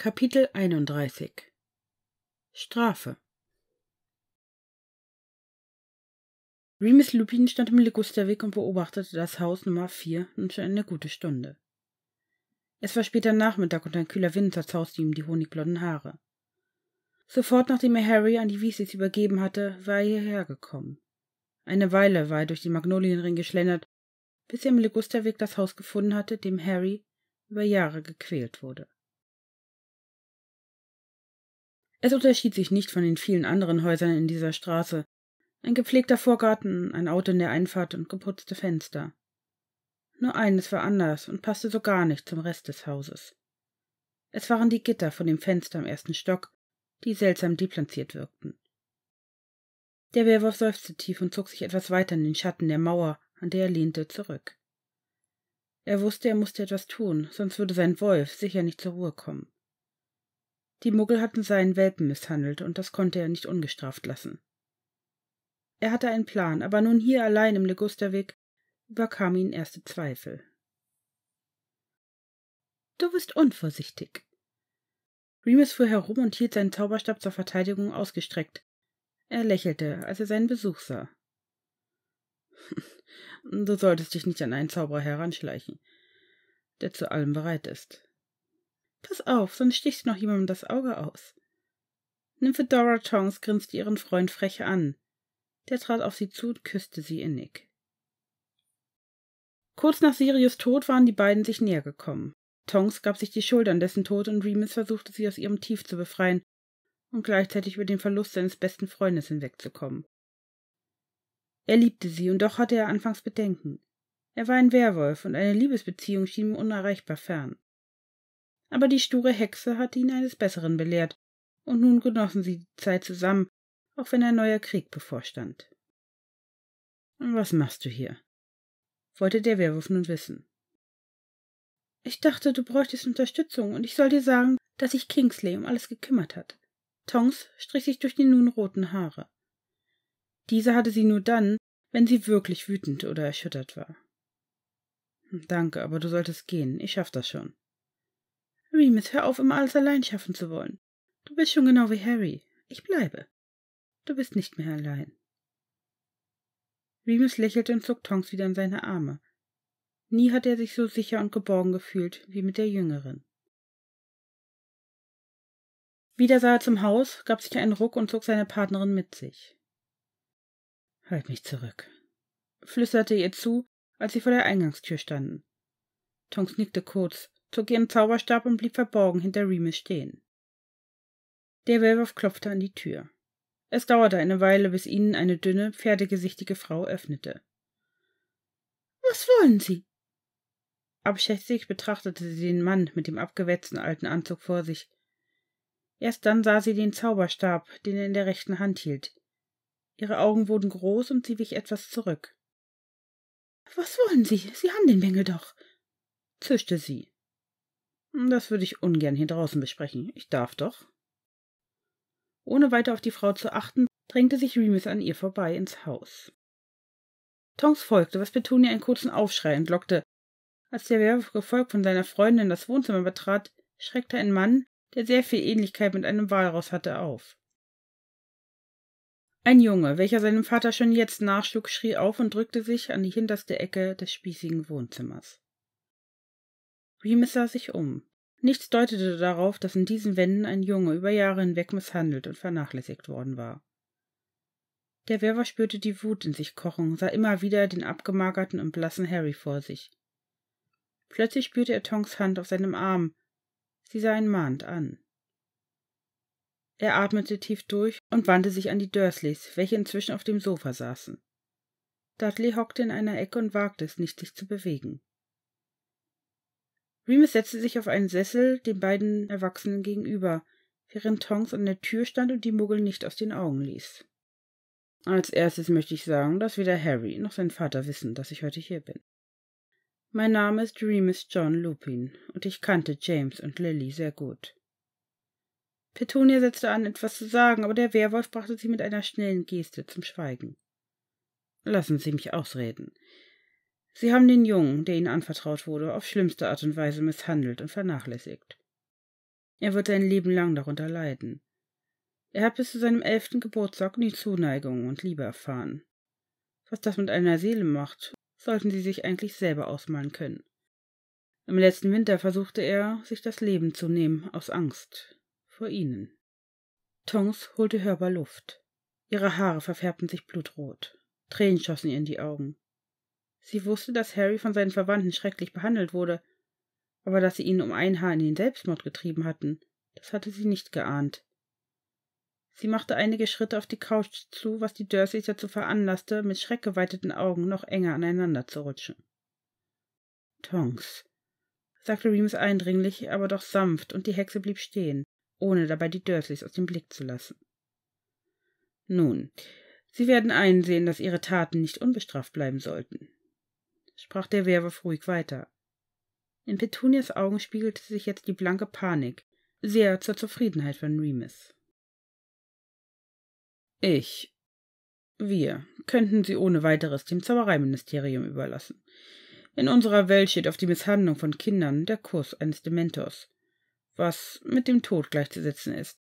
Kapitel 31 Strafe Remus Lupin stand im Ligusterweg und beobachtete das Haus Nummer 4 nun schon eine gute Stunde. Es war später Nachmittag und ein kühler Wind zerzauste ihm die honigblonden Haare. Sofort nachdem er Harry an die Weasleys übergeben hatte, war er hierher gekommen. Eine Weile war er durch den Magnolienring geschlendert, bis er im Ligusterweg das Haus gefunden hatte, dem Harry über Jahre gequält wurde. Es unterschied sich nicht von den vielen anderen Häusern in dieser Straße. Ein gepflegter Vorgarten, ein Auto in der Einfahrt und geputzte Fenster. Nur eines war anders und passte so gar nicht zum Rest des Hauses. Es waren die Gitter von dem Fenster am ersten Stock, die seltsam deplanziert wirkten. Der Werwolf seufzte tief und zog sich etwas weiter in den Schatten der Mauer, an der er lehnte, zurück. Er wusste, er musste etwas tun, sonst würde sein Wolf sicher nicht zur Ruhe kommen. Die Muggel hatten seinen Welpen misshandelt, und das konnte er nicht ungestraft lassen. Er hatte einen Plan, aber nun hier allein im Legusterweg überkam ihn erste Zweifel. Du bist unvorsichtig. Remus fuhr herum und hielt seinen Zauberstab zur Verteidigung ausgestreckt. Er lächelte, als er seinen Besuch sah. Du solltest dich nicht an einen Zauberer heranschleichen, der zu allem bereit ist. Pass auf, sonst sticht noch jemandem das Auge aus. Nymphedora Tongs grinste ihren Freund frech an. Der trat auf sie zu und küsste sie innig. Kurz nach Sirius Tod waren die beiden sich näher gekommen. Tongs gab sich die Schuld an dessen Tod und Remus versuchte, sie aus ihrem Tief zu befreien und gleichzeitig über den Verlust seines besten Freundes hinwegzukommen. Er liebte sie und doch hatte er anfangs Bedenken. Er war ein Werwolf und eine Liebesbeziehung schien ihm unerreichbar fern aber die sture Hexe hatte ihn eines Besseren belehrt, und nun genossen sie die Zeit zusammen, auch wenn ein neuer Krieg bevorstand. Was machst du hier? wollte der Werwolf nun wissen. Ich dachte, du bräuchtest Unterstützung, und ich soll dir sagen, dass sich Kingsley um alles gekümmert hat. Tongs strich sich durch die nun roten Haare. Diese hatte sie nur dann, wenn sie wirklich wütend oder erschüttert war. Danke, aber du solltest gehen, ich schaff das schon. Remus, hör auf, immer alles allein schaffen zu wollen. Du bist schon genau wie Harry. Ich bleibe. Du bist nicht mehr allein. Remus lächelte und zog Tonks wieder in seine Arme. Nie hatte er sich so sicher und geborgen gefühlt wie mit der Jüngeren. Wieder sah er zum Haus, gab sich einen Ruck und zog seine Partnerin mit sich. Halt mich zurück, flüsterte ihr zu, als sie vor der Eingangstür standen. Tonks nickte kurz, zog ihren Zauberstab und blieb verborgen hinter Remus stehen. Der Werwolf klopfte an die Tür. Es dauerte eine Weile, bis ihnen eine dünne, pferdegesichtige Frau öffnete. Was wollen Sie? Abschätzig betrachtete sie den Mann mit dem abgewetzten alten Anzug vor sich. Erst dann sah sie den Zauberstab, den er in der rechten Hand hielt. Ihre Augen wurden groß und sie wich etwas zurück. Was wollen Sie? Sie haben den Bengel doch, zischte sie. Das würde ich ungern hier draußen besprechen. Ich darf doch. Ohne weiter auf die Frau zu achten, drängte sich Remus an ihr vorbei ins Haus. Tonks folgte, was Petunia einen kurzen Aufschrei entlockte. Als der Werwolf gefolgt von seiner Freundin das Wohnzimmer betrat, schreckte ein Mann, der sehr viel Ähnlichkeit mit einem Walross hatte, auf. Ein Junge, welcher seinem Vater schon jetzt nachschlug, schrie auf und drückte sich an die hinterste Ecke des spießigen Wohnzimmers. Remus sah sich um. Nichts deutete darauf, dass in diesen Wänden ein Junge über Jahre hinweg misshandelt und vernachlässigt worden war. Der Werwer spürte die Wut in sich kochen, sah immer wieder den abgemagerten und blassen Harry vor sich. Plötzlich spürte er Tongs Hand auf seinem Arm. Sie sah ihn mahnend an. Er atmete tief durch und wandte sich an die Dursleys, welche inzwischen auf dem Sofa saßen. Dudley hockte in einer Ecke und wagte es nicht, sich zu bewegen. Remus setzte sich auf einen Sessel den beiden Erwachsenen gegenüber, während Tonks an der Tür stand und die Muggel nicht aus den Augen ließ. Als erstes möchte ich sagen, dass weder Harry noch sein Vater wissen, dass ich heute hier bin. Mein Name ist Remus John Lupin und ich kannte James und Lily sehr gut. Petunia setzte an, etwas zu sagen, aber der Werwolf brachte sie mit einer schnellen Geste zum Schweigen. Lassen Sie mich ausreden. Sie haben den Jungen, der ihnen anvertraut wurde, auf schlimmste Art und Weise misshandelt und vernachlässigt. Er wird sein Leben lang darunter leiden. Er hat bis zu seinem elften Geburtstag nie Zuneigung und Liebe erfahren. Was das mit einer Seele macht, sollten sie sich eigentlich selber ausmalen können. Im letzten Winter versuchte er, sich das Leben zu nehmen, aus Angst vor ihnen. Tongs holte hörbar Luft. Ihre Haare verfärbten sich blutrot. Tränen schossen ihr in die Augen. Sie wusste, dass Harry von seinen Verwandten schrecklich behandelt wurde, aber dass sie ihn um ein Haar in den Selbstmord getrieben hatten, das hatte sie nicht geahnt. Sie machte einige Schritte auf die Couch zu, was die Dursleys dazu veranlasste, mit schreckgeweiteten Augen noch enger aneinander zu rutschen. Tonks, sagte Remus eindringlich, aber doch sanft, und die Hexe blieb stehen, ohne dabei die Dursleys aus dem Blick zu lassen. Nun, sie werden einsehen, dass ihre Taten nicht unbestraft bleiben sollten sprach der Werwolf ruhig weiter. In Petunias Augen spiegelte sich jetzt die blanke Panik, sehr zur Zufriedenheit von Remus. Ich. Wir könnten sie ohne weiteres dem Zaubereiministerium überlassen. In unserer Welt steht auf die Misshandlung von Kindern der Kurs eines Dementors, was mit dem Tod gleichzusetzen ist.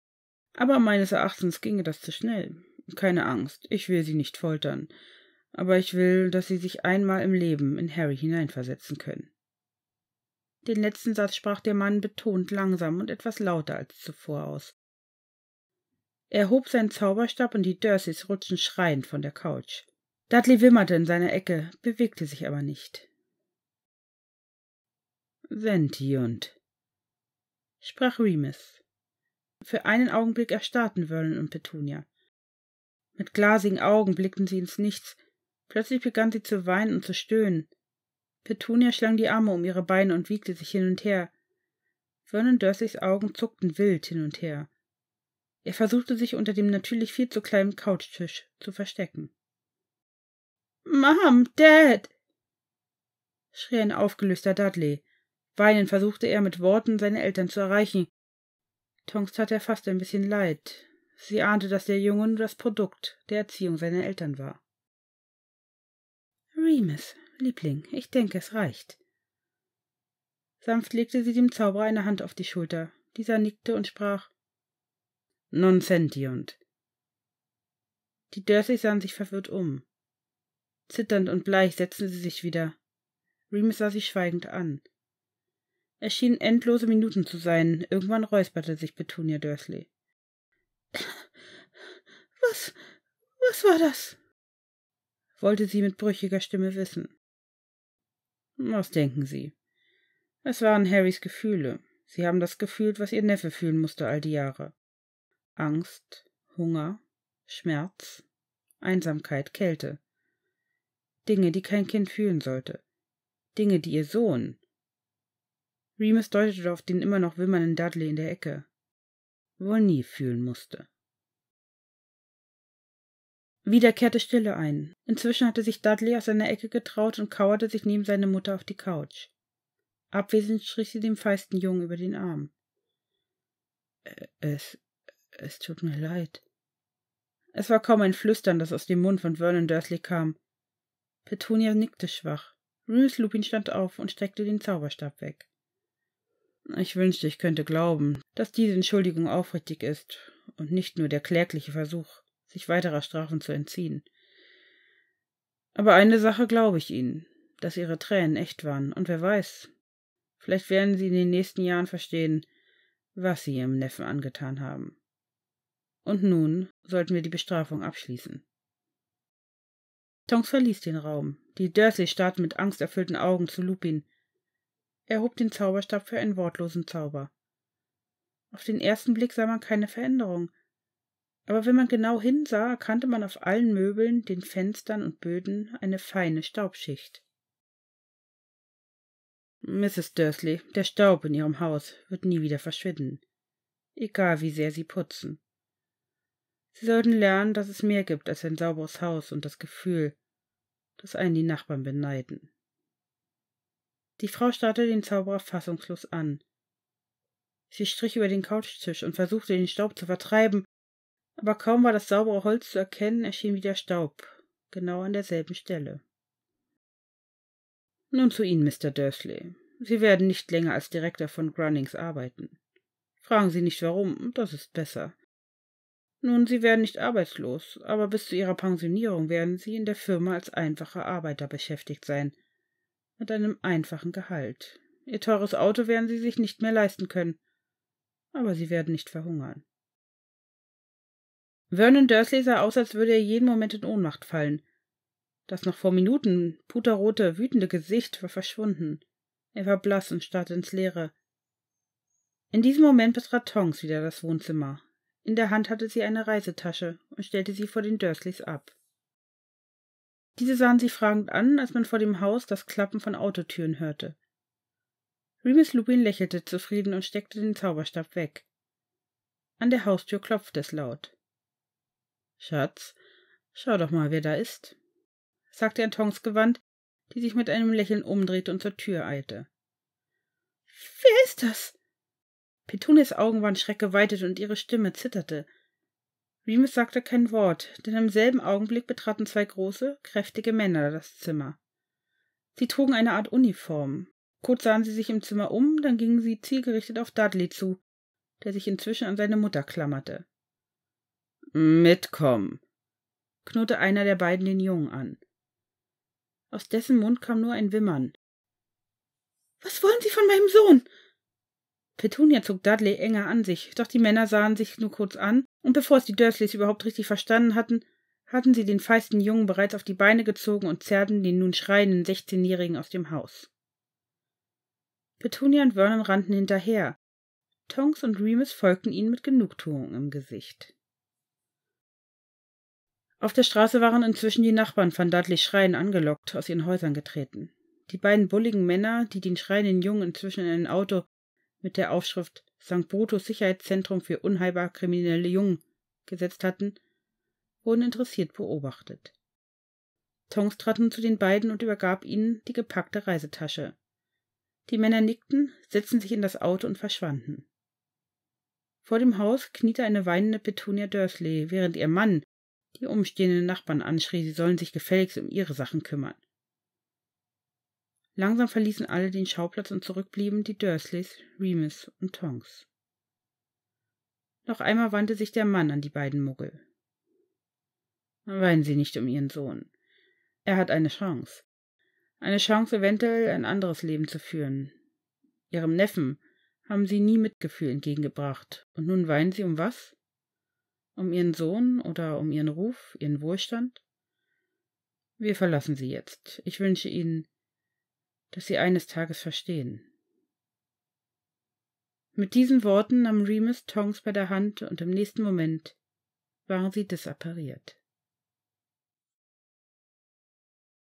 Aber meines Erachtens ginge das zu schnell. Keine Angst, ich will sie nicht foltern aber ich will, dass Sie sich einmal im Leben in Harry hineinversetzen können. Den letzten Satz sprach der Mann betont langsam und etwas lauter als zuvor aus. Er hob seinen Zauberstab und die Dursleys rutschten schreiend von der Couch. Dudley wimmerte in seiner Ecke, bewegte sich aber nicht. Sentiunt, sprach Remus. Für einen Augenblick erstarrten Vernon und Petunia. Mit glasigen Augen blickten sie ins Nichts, Plötzlich begann sie zu weinen und zu stöhnen. Petunia schlang die Arme um ihre Beine und wiegte sich hin und her. Vernon Dursleys Augen zuckten wild hin und her. Er versuchte sich unter dem natürlich viel zu kleinen Couchtisch zu verstecken. Mom, Dad! schrie ein aufgelöster Dudley. Weinend versuchte er mit Worten seine Eltern zu erreichen. Tonks tat er fast ein bisschen leid. Sie ahnte, dass der Junge nur das Produkt der Erziehung seiner Eltern war. Remus, Liebling, ich denke, es reicht. Sanft legte sie dem Zauberer eine Hand auf die Schulter. Dieser nickte und sprach Non sentient. Die Dursleys sahen sich verwirrt um. Zitternd und bleich setzten sie sich wieder. Remus sah sie schweigend an. Es schienen endlose Minuten zu sein. Irgendwann räusperte sich Petunia Dursley. Was, was war das? wollte sie mit brüchiger Stimme wissen. Was denken Sie? Es waren Harrys Gefühle. Sie haben das gefühlt, was ihr Neffe fühlen musste all die Jahre. Angst, Hunger, Schmerz, Einsamkeit, Kälte. Dinge, die kein Kind fühlen sollte. Dinge, die ihr Sohn. Remus deutete auf den immer noch wimmernden Dudley in der Ecke. Wohl nie fühlen musste. Wieder kehrte Stille ein. Inzwischen hatte sich Dudley aus seiner Ecke getraut und kauerte sich neben seine Mutter auf die Couch. Abwesend strich sie dem feisten Jungen über den Arm. Es, es tut mir leid. Es war kaum ein Flüstern, das aus dem Mund von Vernon Dursley kam. Petunia nickte schwach. Remus Lupin stand auf und steckte den Zauberstab weg. Ich wünschte, ich könnte glauben, dass diese Entschuldigung aufrichtig ist und nicht nur der klägliche Versuch, sich weiterer Strafen zu entziehen. Aber eine Sache glaube ich Ihnen, dass Ihre Tränen echt waren, und wer weiß, vielleicht werden Sie in den nächsten Jahren verstehen, was Sie Ihrem Neffen angetan haben. Und nun sollten wir die Bestrafung abschließen. Tonks verließ den Raum. Die Dursley starrten mit angsterfüllten Augen zu Lupin. Er hob den Zauberstab für einen wortlosen Zauber. Auf den ersten Blick sah man keine Veränderung, aber wenn man genau hinsah, erkannte man auf allen Möbeln, den Fenstern und Böden eine feine Staubschicht. Mrs. Dursley, der Staub in Ihrem Haus wird nie wieder verschwinden, egal wie sehr Sie putzen. Sie sollten lernen, dass es mehr gibt als ein sauberes Haus und das Gefühl, dass einen die Nachbarn beneiden. Die Frau starrte den Zauberer fassungslos an. Sie strich über den Couchtisch und versuchte, den Staub zu vertreiben, aber kaum war das saubere Holz zu erkennen, erschien wieder Staub, genau an derselben Stelle. Nun zu Ihnen, Mr. Dursley. Sie werden nicht länger als Direktor von Grunnings arbeiten. Fragen Sie nicht warum, das ist besser. Nun, Sie werden nicht arbeitslos, aber bis zu Ihrer Pensionierung werden Sie in der Firma als einfacher Arbeiter beschäftigt sein, mit einem einfachen Gehalt. Ihr teures Auto werden Sie sich nicht mehr leisten können, aber Sie werden nicht verhungern. Vernon Dursley sah aus, als würde er jeden Moment in Ohnmacht fallen. Das noch vor Minuten puterrote, wütende Gesicht war verschwunden. Er war blass und starrte ins Leere. In diesem Moment betrat Tongs wieder das Wohnzimmer. In der Hand hatte sie eine Reisetasche und stellte sie vor den Dursleys ab. Diese sahen sie fragend an, als man vor dem Haus das Klappen von Autotüren hörte. Remus Lupin lächelte zufrieden und steckte den Zauberstab weg. An der Haustür klopfte es laut. Schatz, schau doch mal, wer da ist, sagte er Tongs gewandt, die sich mit einem Lächeln umdrehte und zur Tür eilte. Wer ist das? Petunias Augen waren schreckgeweitet und ihre Stimme zitterte. Remus sagte kein Wort, denn im selben Augenblick betraten zwei große, kräftige Männer das Zimmer. Sie trugen eine Art Uniform. Kurz sahen sie sich im Zimmer um, dann gingen sie zielgerichtet auf Dudley zu, der sich inzwischen an seine Mutter klammerte. Mitkommen, knurrte einer der beiden den Jungen an. Aus dessen Mund kam nur ein Wimmern. Was wollen Sie von meinem Sohn? Petunia zog Dudley enger an sich, doch die Männer sahen sich nur kurz an, und bevor es die Dursleys überhaupt richtig verstanden hatten, hatten sie den feisten Jungen bereits auf die Beine gezogen und zerrten den nun schreienden Sechzehnjährigen aus dem Haus. Petunia und Vernon rannten hinterher. Tonks und Remus folgten ihnen mit Genugtuung im Gesicht. Auf der Straße waren inzwischen die Nachbarn von Dudley Schreien angelockt aus ihren Häusern getreten. Die beiden bulligen Männer, die den schreienden Jungen inzwischen in ein Auto mit der Aufschrift St. Brutus Sicherheitszentrum für unheilbar kriminelle Jungen gesetzt hatten, wurden interessiert beobachtet. Tongs trat nun zu den beiden und übergab ihnen die gepackte Reisetasche. Die Männer nickten, setzten sich in das Auto und verschwanden. Vor dem Haus kniete eine weinende Petunia Dursley, während ihr Mann, die umstehenden Nachbarn anschrie, sie sollen sich gefälligst um ihre Sachen kümmern. Langsam verließen alle den Schauplatz und zurückblieben die Dursleys, Remus und Tonks. Noch einmal wandte sich der Mann an die beiden Muggel. Weinen Sie nicht um Ihren Sohn. Er hat eine Chance. Eine Chance, eventuell ein anderes Leben zu führen. Ihrem Neffen haben Sie nie Mitgefühl entgegengebracht. Und nun weinen Sie um was? um ihren Sohn oder um ihren Ruf, ihren Wohlstand? Wir verlassen Sie jetzt. Ich wünsche Ihnen, dass Sie eines Tages verstehen. Mit diesen Worten nahm Remus Tongs bei der Hand und im nächsten Moment waren sie disappariert.